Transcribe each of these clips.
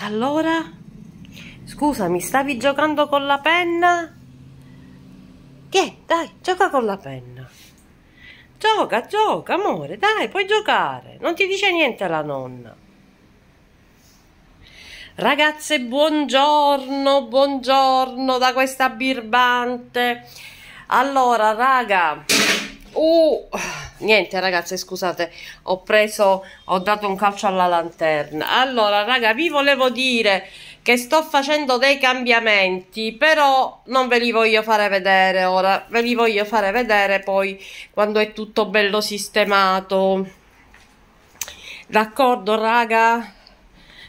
Allora? Scusa, mi stavi giocando con la penna? Che? Dai, gioca con la penna. Gioca, gioca, amore, dai, puoi giocare. Non ti dice niente la nonna. Ragazze, buongiorno, buongiorno da questa birbante. Allora, raga. Uh niente ragazze scusate ho preso ho dato un calcio alla lanterna allora raga vi volevo dire che sto facendo dei cambiamenti però non ve li voglio fare vedere ora ve li voglio fare vedere poi quando è tutto bello sistemato d'accordo raga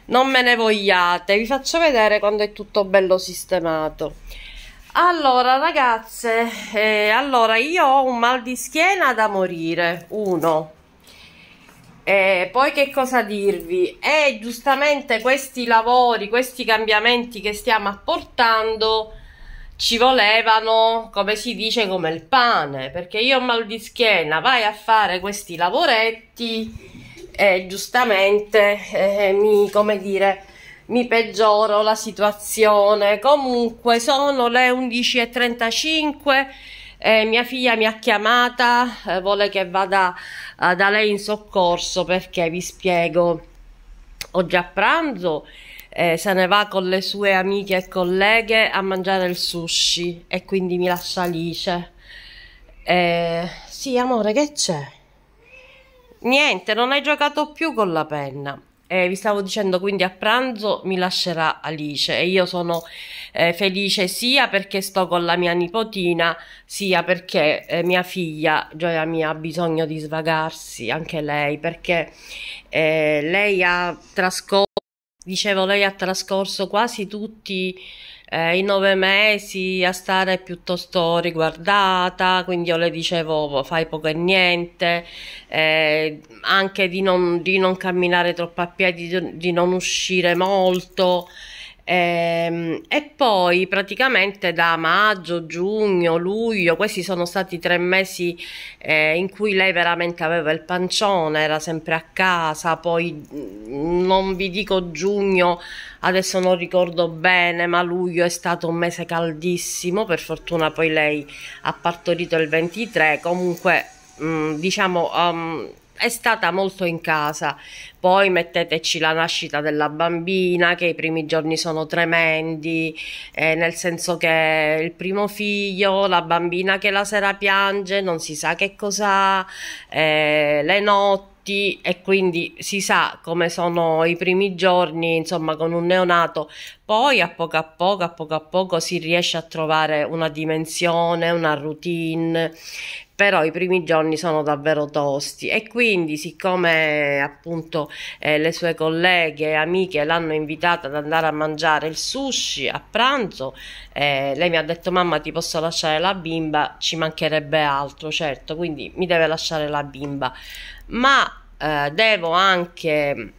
non me ne vogliate vi faccio vedere quando è tutto bello sistemato allora ragazze, eh, allora io ho un mal di schiena da morire, uno. E poi che cosa dirvi? E eh, giustamente questi lavori, questi cambiamenti che stiamo apportando ci volevano, come si dice, come il pane, perché io ho mal di schiena, vai a fare questi lavoretti e eh, giustamente mi, come dire, mi peggioro la situazione. Comunque sono le 11.35, eh, mia figlia mi ha chiamata, eh, vuole che vada eh, da lei in soccorso perché vi spiego, oggi a pranzo, eh, se ne va con le sue amiche e colleghe a mangiare il sushi e quindi mi lascia Alice. Cioè. Eh, sì amore che c'è? Niente, non hai giocato più con la penna. Eh, vi stavo dicendo quindi a pranzo mi lascerà Alice e io sono eh, felice sia perché sto con la mia nipotina sia perché eh, mia figlia Gioia mia ha bisogno di svagarsi anche lei perché eh, lei ha trascorso dicevo lei ha trascorso quasi tutti eh, i nove mesi a stare piuttosto riguardata, quindi io le dicevo boh, fai poco e niente, eh, anche di non, di non, camminare troppo a piedi, di non uscire molto. Ehm, e, poi praticamente da maggio, giugno, luglio, questi sono stati tre mesi eh, in cui lei veramente aveva il pancione, era sempre a casa, poi mm, non vi dico giugno, adesso non ricordo bene, ma luglio è stato un mese caldissimo, per fortuna poi lei ha partorito il 23, comunque mh, mm, diciamo... Um, è stata molto in casa. Poi metteteci la nascita della bambina, che i primi giorni sono tremendi, eh, nel senso che il primo figlio, la bambina che la sera piange, non si sa che cosa, eh, le notti e quindi si sa come sono i primi giorni, insomma, con un neonato. Poi a poco a poco, a poco a poco si riesce a trovare una dimensione, una routine però i primi giorni sono davvero tosti e quindi siccome appunto eh, le sue colleghe e amiche l'hanno invitata ad andare a mangiare il sushi a pranzo, eh, lei mi ha detto mamma ti posso lasciare la bimba, ci mancherebbe altro, certo, quindi mi deve lasciare la bimba, ma eh, devo anche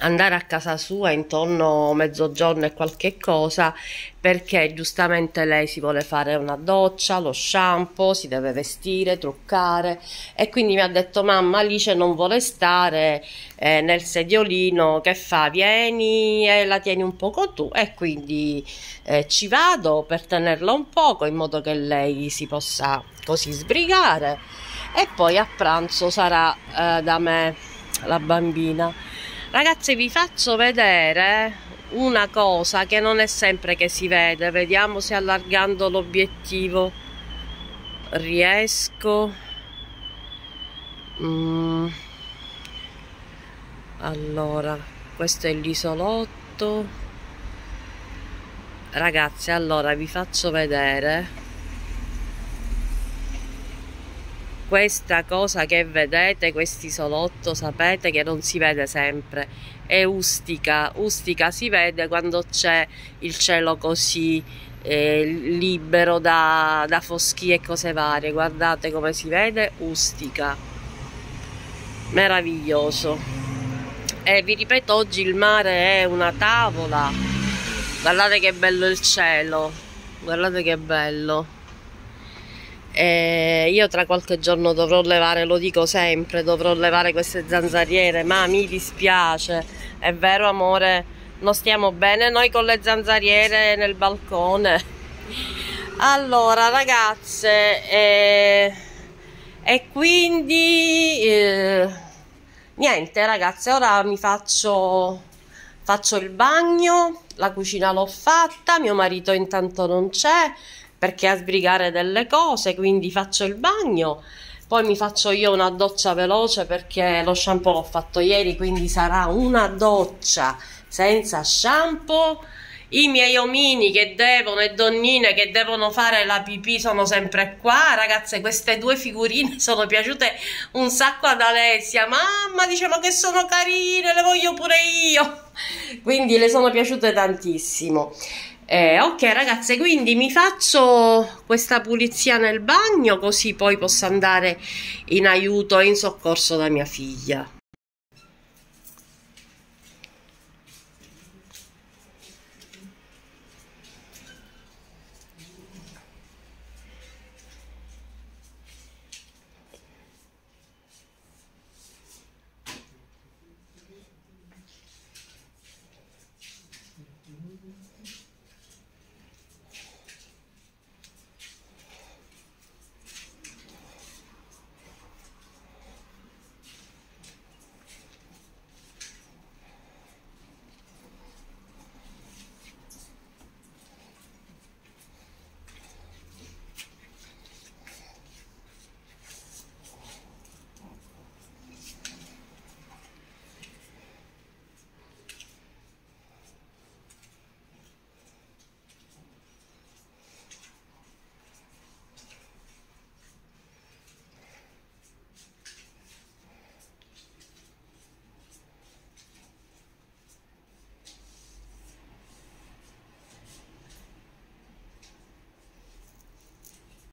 andare a casa sua intorno a mezzogiorno e qualche cosa perché giustamente lei si vuole fare una doccia, lo shampoo, si deve vestire, truccare e quindi mi ha detto mamma Alice non vuole stare eh, nel sediolino che fa vieni e la tieni un poco tu e quindi eh, ci vado per tenerla un poco in modo che lei si possa così sbrigare e poi a pranzo sarà eh, da me la bambina ragazzi vi faccio vedere una cosa che non è sempre che si vede vediamo se allargando l'obiettivo riesco mm. allora questo è l'isolotto ragazzi allora vi faccio vedere questa cosa che vedete, questo isolotto, sapete che non si vede sempre, è ustica, ustica si vede quando c'è il cielo così eh, libero da, da foschie e cose varie, guardate come si vede, ustica, meraviglioso. E vi ripeto, oggi il mare è una tavola, guardate che bello il cielo, guardate che bello. Eh, io tra qualche giorno dovrò levare, lo dico sempre, dovrò levare queste zanzariere, ma mi dispiace, è vero amore, non stiamo bene noi con le zanzariere nel balcone. Allora ragazze, eh, e quindi eh, niente ragazze, ora mi faccio, faccio il bagno, la cucina l'ho fatta, mio marito intanto non c'è, perché a sbrigare delle cose, quindi faccio il bagno, poi mi faccio io una doccia veloce perché lo shampoo l'ho fatto ieri, quindi sarà una doccia senza shampoo. I miei omini che devono e donnine che devono fare la pipì sono sempre qua. Ragazze, queste due figurine sono piaciute un sacco ad Alessia. Mamma, dicevano che sono carine, le voglio pure io. Quindi le sono piaciute tantissimo. Eh, ok ragazze, quindi mi faccio questa pulizia nel bagno così poi posso andare in aiuto e in soccorso da mia figlia.